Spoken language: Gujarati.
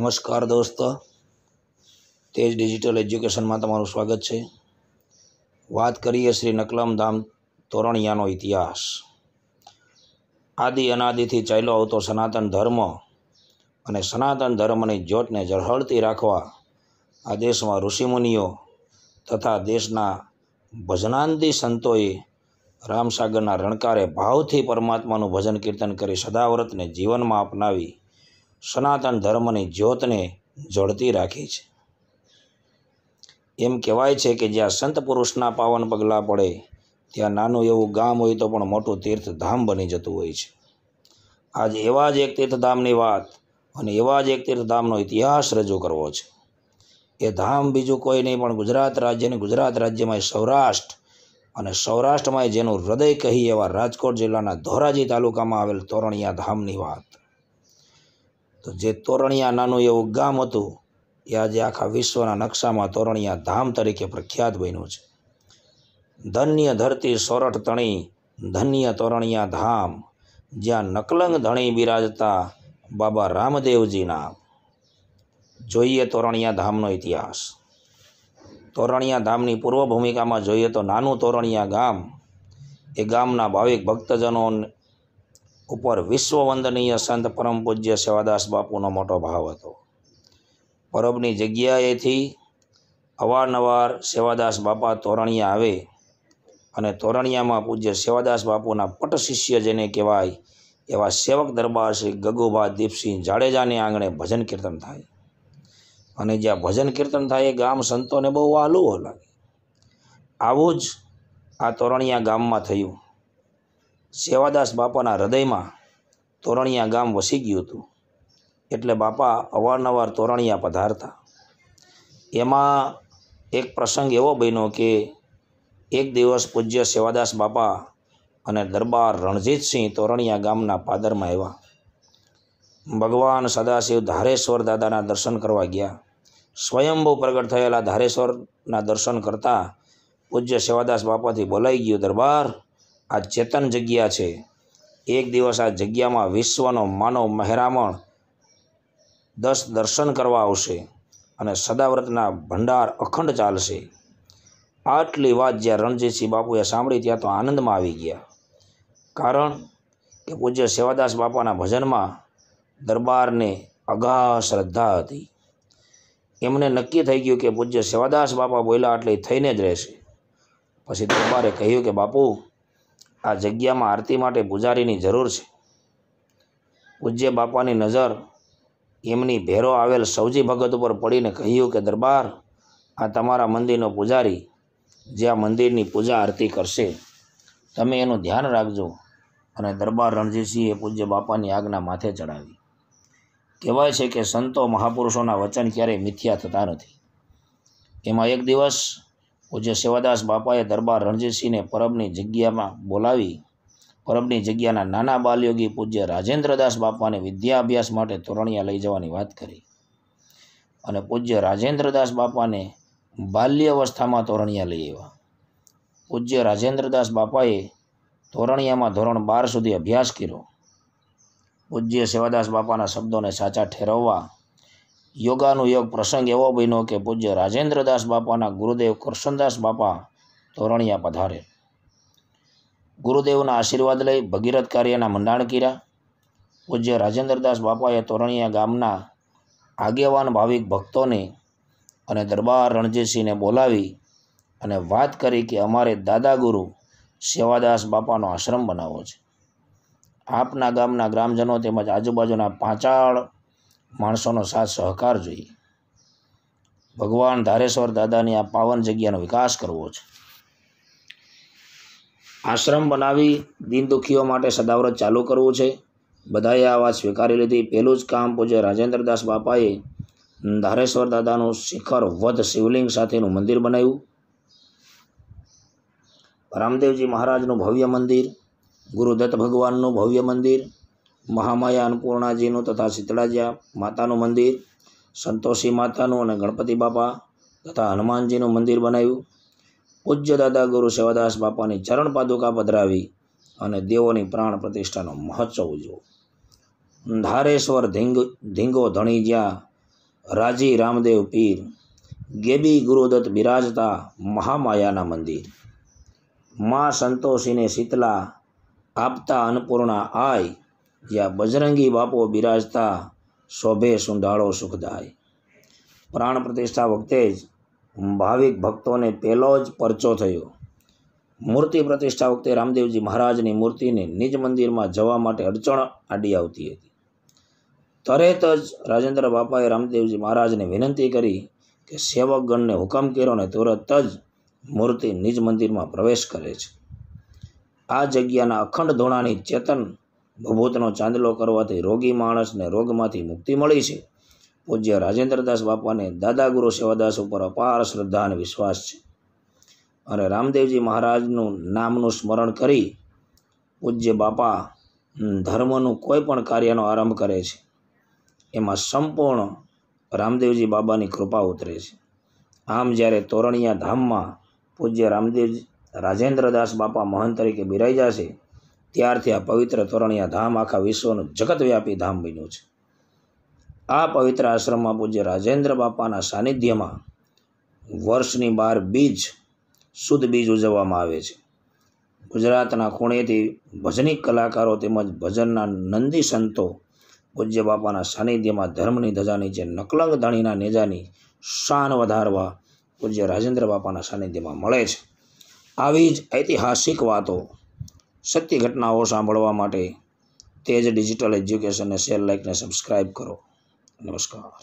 નમસ્કાર દોસ્તો તેજ ડિજિટલ એજ્યુકેશનમાં તમારું સ્વાગત છે વાત કરીએ શ્રી નકલમધામ તોરણિયાનો ઇતિહાસ આદિ અનાદિથી ચાલ્યો આવતો સનાતન ધર્મ અને સનાતન ધર્મની જ્યોતને ઝળહળતી રાખવા આ દેશમાં ઋષિમુનિઓ તથા દેશના ભજનાંદી સંતોએ રામસાગરના રણકારે ભાવથી પરમાત્માનું ભજન કીર્તન કરી સદાવ્રતને જીવનમાં અપનાવી સનાતન ધર્મની જ્યોતને જળતી રાખી છે એમ કહેવાય છે કે જ્યાં સંત પુરુષના પાવન પગલાં પડે ત્યાં નાનું એવું ગામ હોય તો પણ મોટું તીર્થધામ બની જતું હોય છે આજ એવા જ એક તીર્થધામની વાત અને એવા જ એક તીર્થધામનો ઇતિહાસ રજૂ કરવો છે એ ધામ બીજું કોઈ નહીં પણ ગુજરાત રાજ્યની ગુજરાત રાજ્યમાં સૌરાષ્ટ્ર અને સૌરાષ્ટ્રમાં જેનું હૃદય કહી એવા રાજકોટ જિલ્લાના ધોરાજી તાલુકામાં આવેલ તોરણિયા ધામની વાત તો જે તોરણિયા નાનું એવું ગામ હતું એ આજે આખા વિશ્વના નકશામાં તોરણિયા ધામ તરીકે પ્રખ્યાત બન્યું છે ધન્ય ધરતી સોરઠ તણી ધન્ય તોરણિયા ધામ જ્યાં નકલંગ ધણી બિરાજતા બાબા રામદેવજી નામ જોઈએ તોરણિયા ધામનો ઇતિહાસ તોરણિયા ધામની પૂર્વ ભૂમિકામાં જોઈએ તો નાનું તોરણિયા ગામ એ ગામના ભાવિક ભક્તજનો ઉપર વિશ્વવંદનીય સંત પરમ પૂજ્ય સેવાદાસ બાપુનો મોટો ભાવ હતો પરબની જગ્યાએથી અવારનવાર સેવાદાસ બાપા તોરણિયા આવે અને તોરણિયામાં પૂજ્ય સેવાદાસ બાપુના પટ શિષ્ય જેને કહેવાય એવા સેવક દરબાર શ્રી ગગુભા દીપસિંહ જાડેજાને આંગણે ભજન કીર્તન થાય અને જ્યાં ભજન કીર્તન થાય એ ગામ સંતોને બહુ વાલુઓ લાગે આવું જ આ તોરણિયા ગામમાં થયું સેવાદાસ બાપાના હૃદયમાં તોરણિયા ગામ વસી ગયું હતું એટલે બાપા અવારનવાર તોરણિયા પધારતા એમાં એક પ્રસંગ એવો બન્યો કે એક દિવસ પૂજ્ય સેવાદાસ બાપા અને દરબાર રણજીતસિંહ તોરણિયા ગામના પાદરમાં આવ્યા ભગવાન સદાશિવ ધારેશ્વર દાદાના દર્શન કરવા ગયા સ્વયંભૂ પ્રગટ થયેલા ધારેશ્વરના દર્શન કરતાં પૂજ્ય સેવાદાસ બાપાથી બોલાઈ ગયું દરબાર આ ચેતન જગ્યા છે એક દિવસ આ જગ્યામાં વિશ્વનો માનવ મહેરામણ દસ દર્શન કરવા આવશે અને સદાવ્રતના ભંડાર અખંડ ચાલશે આટલી વાત જ્યાં રણજીતસિંહ બાપુએ સાંભળી ત્યાં તો આનંદમાં આવી ગયા કારણ કે પૂજ્ય સેવાદાસ બાપાના ભજનમાં દરબારને અગાહ શ્રદ્ધા હતી એમને નક્કી થઈ ગયું કે પૂજ્ય સેવાદાસ બાપા બોલ્યા એટલે થઈને જ રહેશે પછી દરબારે કહ્યું કે બાપુ આ જગ્યામાં આરતી માટે પૂજારીની જરૂર છે પૂજ્ય બાપાની નજર એમની ભેરો આવેલ સૌજી ભગત ઉપર પડીને કહ્યું કે દરબાર આ તમારા મંદિરનો પૂજારી જે આ મંદિરની પૂજા આરતી કરશે તમે એનું ધ્યાન રાખજો અને દરબાર રણજીતસિંહે પૂજ્ય બાપાની આજ્ઞા માથે ચડાવી કહેવાય છે કે સંતો મહાપુરુષોના વચન ક્યારેય મિથ્યા થતા નથી એમાં એક દિવસ પૂજ્ય સેવાદાસ બાપાએ દરબાર રણજીતસિંહને પરબની જગ્યામાં બોલાવી પરબની જગ્યાના નાના બાલયોગી પૂજ્ય રાજેન્દ્રદાસ બાપાને વિદ્યા અભ્યાસ માટે તોરણિયા લઈ જવાની વાત કરી અને પૂજ્ય રાજેન્દ્રદાસ બાપાને બાલ્યાવસ્થામાં તોરણિયા લઈ આવ્યા પૂજ્ય રાજેન્દ્રદાસ બાપાએ તોરણિયામાં ધોરણ બાર સુધી અભ્યાસ કર્યો પૂજ્ય સેવાદાસ બાપાના શબ્દોને સાચા ઠેરવવા યોગાનો યોગ પ્રસંગ એવો બન્યો કે પૂજ્ય રાજેન્દ્રદાસ બાપાના ગુરુદેવ કરશનદાસ બાપા ધોરણિયા પધારે ગુરુદેવના આશીર્વાદ લઈ ભગીરથ કાર્યના મંડાણ કર્યા પૂજ્ય રાજેન્દ્રદાસ બાપાએ તોરણિયા ગામના આગેવાન ભાવિક ભક્તોને અને દરબાર રણજીતસિંહને બોલાવી અને વાત કરી કે અમારે દાદા ગુરુ સેવાદાસ બાપાનો આશ્રમ બનાવવો છે આપના ગામના ગ્રામજનો તેમજ આજુબાજુના પાંચાળ માણસોનો સાથ સહકાર જોઈએ ભગવાન ધારેશ્વર દાદાની આ પાવન જગ્યાનો વિકાસ કરવો છે આશ્રમ બનાવી દીન માટે સદાવ્રત ચાલુ કરવું છે બધાએ આ વાત સ્વીકારી લીધી પહેલું જ કામ પૂજ્ય રાજેન્દ્રદાસ બાપાએ ધારેશ્વર દાદાનું શિખર વધ શિવલિંગ સાથેનું મંદિર બનાવ્યું રામદેવજી મહારાજનું ભવ્ય મંદિર ગુરુદત્ત ભગવાનનું ભવ્ય મંદિર મહામાયા અન્નપૂર્ણાજીનું તથા શીતળાજા માતાનું મંદિર સંતોષી માતાનું અને ગણપતિ બાપા તથા હનુમાનજીનું મંદિર બનાવ્યું પૂજ્ય દાદા ગુરુ સેવાદાસ બાપાની ચરણ પાદુકા પધરાવી અને દેવોની પ્રાણ પ્રતિષ્ઠાનો મહોત્સવ ઉજવો ધારેશ્વર ધીંગ ધીંગો ધણી રાજી રામદેવ પીર ગેબી ગુરુદત્ત બિરાજતા મહામાયાના મંદિર મા સંતોષીને શીતલા આપતા અન્નપૂર્ણા આય જ્યાં બજરંગી બાપો બિરાજતા શોભે સુંઢાળો સુખદાય પ્રાણ પ્રતિષ્ઠા વખતે જ ભાવિક ભક્તોને પહેલો જ પરચો થયો મૂર્તિ પ્રતિષ્ઠા વખતે રામદેવજી મહારાજની મૂર્તિને નિજ મંદિરમાં જવા માટે અડચણ આડી આવતી હતી તરત જ રાજેન્દ્ર બાપાએ રામદેવજી મહારાજને વિનંતી કરી કે સેવકગણને હુકમ કર્યો ને તુરત જ મૂર્તિ નિજ મંદિરમાં પ્રવેશ કરે છે આ જગ્યાના અખંડ ધોણાની ચેતન ભભૂતનો ચાંદલો કરવાથી રોગી માણસને રોગમાંથી મુક્તિ મળી છે પૂજ્ય રાજેન્દ્રદાસ બાપાને દાદા ગુરુ સેવાદાસ ઉપર અપાર શ્રદ્ધા અને વિશ્વાસ છે અને રામદેવજી મહારાજનું નામનું સ્મરણ કરી પૂજ્ય બાપા ધર્મનું કોઈ પણ કાર્યનો આરંભ કરે છે એમાં સંપૂર્ણ રામદેવજી બાબાની કૃપા ઉતરે છે આમ જ્યારે તોરણિયા ધામમાં પૂજ્ય રામદેવ રાજેન્દ્રદાસ બાપા મહંત તરીકે બિરાઈ જશે ત્યારથી આ પવિત્ર તોરણિયા ધામ આખા વિશ્વનું જગતવ્યાપી ધામ બન્યું છે આ પવિત્ર આશ્રમમાં પૂજ્ય રાજેન્દ્ર બાપાના સાનિધ્યમાં વર્ષની બાર બીજ શુદ્ધ બીજ ઉજવવામાં આવે છે ગુજરાતના ખૂણેથી ભજની કલાકારો તેમજ ભજનના નંદી સંતો પૂજ્ય બાપાના સાનિધ્યમાં ધર્મની ધજાની જે નકલંગ ધણીના નેજાની શાન વધારવા પૂજ્ય રાજેન્દ્ર બાપાના સાનિધ્યમાં મળે છે આવી જ ઐતિહાસિક વાતો સત્ય ઘટનાઓ સાંભળવા માટે તેજ ડિજિટલ એજ્યુકેશન અને સેલ લાઇકને સબસ્ક્રાઈબ કરો નમસ્કાર